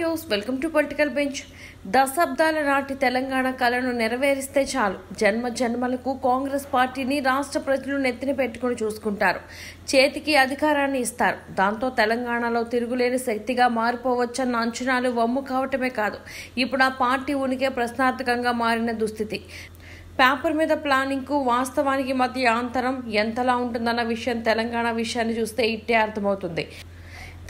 news welcome to political bench దశాబ్దాల నాటి తెలంగాణ కళను నెరవేరిస్తే చాలు జన్మ జన్మలకు కాంగ్రెస్ పార్టీని రాష్ట్ర ప్రజలు నెత్తిన పెట్టుకుని చూసుకుంటారు చేతికి అధికారాన్ని ఇస్తారు దాంతో తెలంగాణలో తిరుగులేని శక్తిగా మారిపోవచ్చన్న అంచనాలు వమ్ము కావటమే కాదు ఇప్పుడు ఆ పార్టీ ఉనికి ప్రశ్నార్థకంగా మారిన దుస్థితి పేపర్ మీద ప్లానింగ్కు వాస్తవానికి మధ్య అంతరం ఎంతలా ఉంటుందన్న విషయం తెలంగాణ విషయాన్ని చూస్తే ఇట్టే అర్థమవుతుంది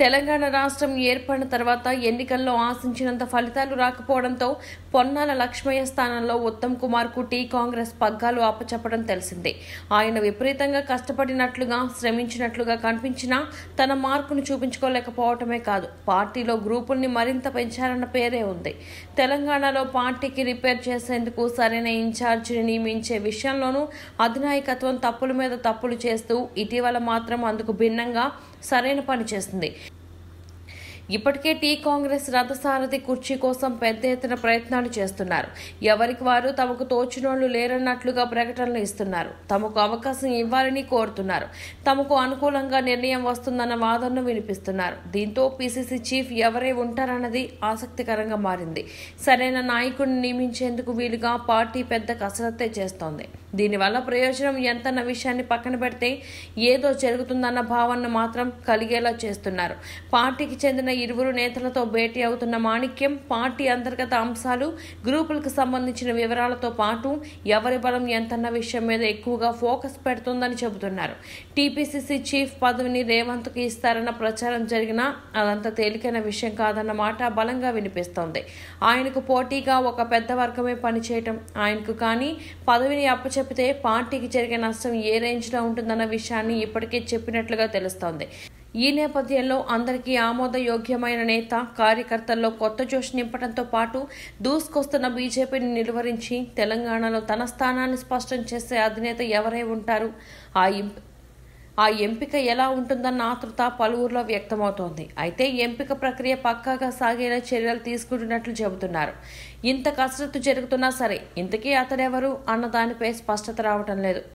తెలంగాణ రాష్ట్రం ఏర్పడిన తర్వాత ఎన్నికల్లో ఆశించినంత ఫలితాలు రాకపోవడంతో పొన్నాల లక్ష్మయ్య స్థానంలో ఉత్తమ్ కుమార్కు టీ కాంగ్రెస్ పగ్గాలు అప్పచెప్పడం తెలిసిందే ఆయన విపరీతంగా కష్టపడినట్లుగా శ్రమించినట్లుగా కనిపించినా తన మార్కును చూపించుకోలేకపోవటమే కాదు పార్టీలో గ్రూపుల్ని మరింత పెంచారన్న పేరే ఉంది తెలంగాణలో పార్టీకి రిపేర్ చేసేందుకు సరైన ఇన్ఛార్జిని నియమించే విషయంలోనూ అధినాయకత్వం తప్పుల మీద తప్పులు చేస్తూ ఇటీవల మాత్రం అందుకు భిన్నంగా సరైన పని చేస్తుంది ఇప్పటికే టీ కాంగ్రెస్ రథసారథి కుర్చీ కోసం పెద్ద ఎత్తున ప్రయత్నాలు చేస్తున్నారు ఎవరికి వారు తమకు తోచినోళ్లు లేరన్నట్లుగా ప్రకటనలు ఇస్తున్నారు తమకు అవకాశం ఇవ్వాలని కోరుతున్నారు తమకు అనుకూలంగా నిర్ణయం వస్తుందన్న వాదనను వినిపిస్తున్నారు దీంతో పీసీసీ చీఫ్ ఎవరై ఉంటారన్నది ఆసక్తికరంగా మారింది సరైన నాయకుడిని నియమించేందుకు వీలుగా పార్టీ పెద్ద కసరత్తే చేస్తోంది దీనివల్ల ప్రయోజనం ఎంతన్న విషయాన్ని పక్కన పెడితే ఏదో జరుగుతుందన్న భావనను మాత్రం కలిగేలా చేస్తున్నారు పార్టీకి చెందిన ఇరువురు నేతలతో భేటీ అవుతున్న మాణిక్యం పార్టీ అంతర్గత అంశాలు గ్రూపులకు సంబంధించిన వివరాలతో పాటు ఎవరి బలం ఎంతన్న విషయం మీద ఎక్కువగా ఫోకస్ పెడుతుందని చెబుతున్నారు టీపీసీసీ చీఫ్ పదవిని రేవంత్కు ఇస్తారన్న ప్రచారం జరిగినా అదంత తేలికైన విషయం కాదన్న మాట బలంగా వినిపిస్తోంది ఆయనకు పోటీగా ఒక పెద్ద వర్గమే పనిచేయటం ఆయనకు కానీ పదవిని అప్పచ చెబితే పార్టీకి జరిగే నష్టం ఏ రేంజ్లో ఉంటుందన్న విషయాన్ని ఇప్పటికే చెప్పినట్లుగా తెలుస్తోంది ఈ నేపథ్యంలో అందరికీ ఆమోదయోగ్యమైన నేత కార్యకర్తల్లో కొత్త జోష్ నింపడంతో పాటు దూసుకొస్తున్న బీజేపీని నిలువరించి తెలంగాణలో తన స్థానాన్ని స్పష్టం చేసే అధినేత ఎవరై ఉంటారు ఆ ఆ ఎంపిక ఎలా ఉంటుందన్న ఆతృత పలువురులో వ్యక్తమవుతోంది అయితే ఎంపిక ప్రక్రియ పక్కాగా సాగేలా చర్యలు తీసుకుంటున్నట్లు చెబుతున్నారు ఇంత కసరత్తు జరుగుతున్నా సరే ఇంతకీ అతడెవరు అన్న దానిపై స్పష్టత రావటం లేదు